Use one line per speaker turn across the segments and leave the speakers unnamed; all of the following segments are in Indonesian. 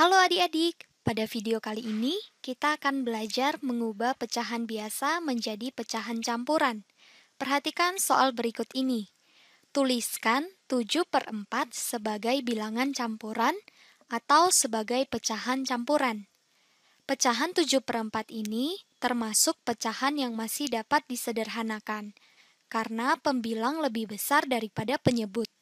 Halo adik-adik, pada video kali ini kita akan belajar mengubah pecahan biasa menjadi pecahan campuran. Perhatikan soal berikut ini. Tuliskan 7 per 4 sebagai bilangan campuran atau sebagai pecahan campuran. Pecahan 7 per 4 ini termasuk pecahan yang masih dapat disederhanakan, karena pembilang lebih besar daripada penyebut.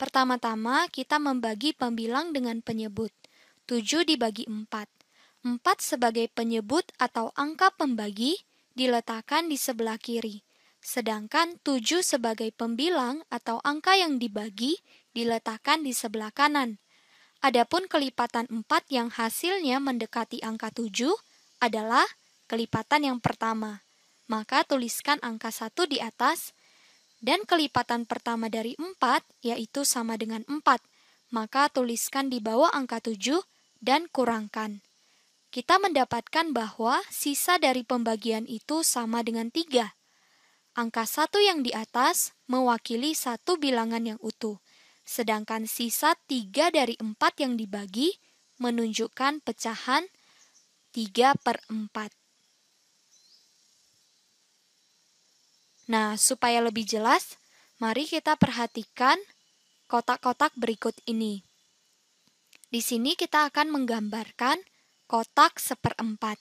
Pertama-tama, kita membagi pembilang dengan penyebut – 7 dibagi 4. 4 sebagai penyebut atau angka pembagi diletakkan di sebelah kiri, sedangkan 7 sebagai pembilang atau angka yang dibagi diletakkan di sebelah kanan. Adapun kelipatan 4 yang hasilnya mendekati angka 7 adalah kelipatan yang pertama. Maka tuliskan angka 1 di atas dan kelipatan pertama dari 4 yaitu sama dengan 4. Maka tuliskan di bawah angka 7 dan kurangkan. Kita mendapatkan bahwa sisa dari pembagian itu sama dengan tiga. Angka satu yang di atas mewakili satu bilangan yang utuh, sedangkan sisa tiga dari empat yang dibagi menunjukkan pecahan 3 per 4. Nah, supaya lebih jelas, mari kita perhatikan kotak-kotak berikut ini. Di sini kita akan menggambarkan kotak seperempat.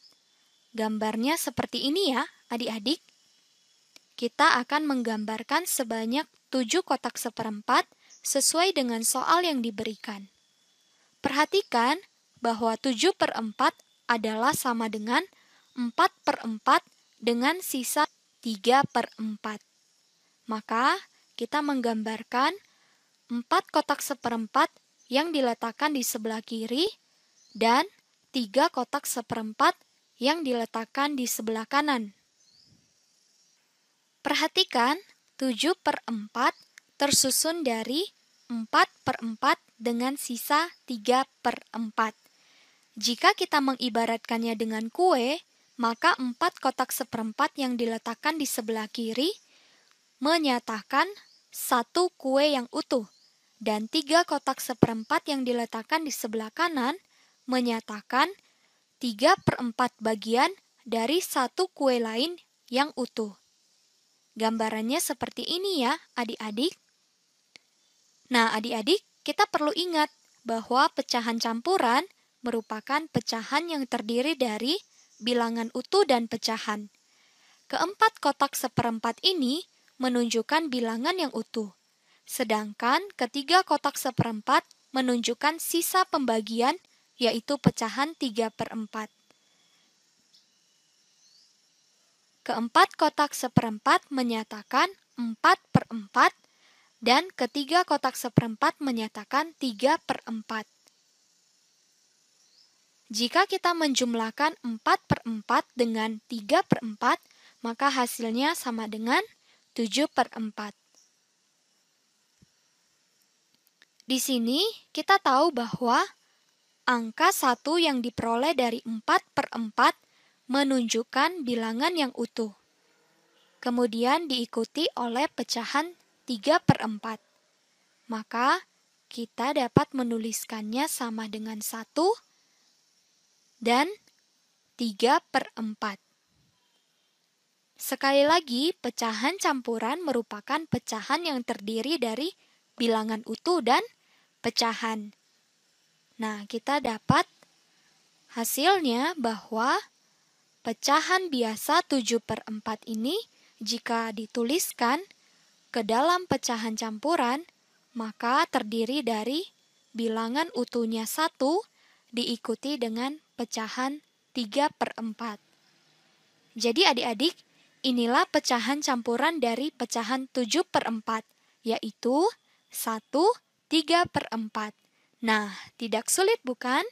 Gambarnya seperti ini ya, adik-adik. Kita akan menggambarkan sebanyak 7 kotak seperempat sesuai dengan soal yang diberikan. Perhatikan bahwa tujuh per empat adalah sama dengan empat per empat dengan sisa tiga per empat Maka, kita menggambarkan empat kotak seperempat yang diletakkan di sebelah kiri dan tiga kotak seperempat yang diletakkan di sebelah kanan. Perhatikan 7 per 4 tersusun dari 4 per 4 dengan sisa 3 per 4. Jika kita mengibaratkannya dengan kue, maka 4 kotak seperempat yang diletakkan di sebelah kiri menyatakan satu kue yang utuh dan tiga kotak seperempat yang diletakkan di sebelah kanan menyatakan 3 per 4 bagian dari satu kue lain yang utuh. Gambarannya seperti ini ya, adik-adik. Nah, adik-adik, kita perlu ingat bahwa pecahan campuran merupakan pecahan yang terdiri dari bilangan utuh dan pecahan. Keempat kotak seperempat ini menunjukkan bilangan yang utuh. Sedangkan ketiga kotak seperempat menunjukkan sisa pembagian, yaitu pecahan 3 per 4. Keempat kotak seperempat menyatakan 4 per 4, dan ketiga kotak seperempat menyatakan 3 per 4. Jika kita menjumlahkan 4 per 4 dengan 3 per 4, maka hasilnya sama dengan 7 per 4. Di sini kita tahu bahwa angka 1 yang diperoleh dari 4 per 4 menunjukkan bilangan yang utuh. Kemudian diikuti oleh pecahan 3 per 4. Maka kita dapat menuliskannya sama dengan 1 dan 3 per 4. Sekali lagi, pecahan campuran merupakan pecahan yang terdiri dari 3 bilangan utuh dan pecahan. Nah, kita dapat hasilnya bahwa pecahan biasa 7 per 4 ini jika dituliskan ke dalam pecahan campuran, maka terdiri dari bilangan utuhnya 1 diikuti dengan pecahan 3 per 4. Jadi adik-adik, inilah pecahan campuran dari pecahan 7 per 4, yaitu 1, 3 per 4. Nah, tidak sulit bukan?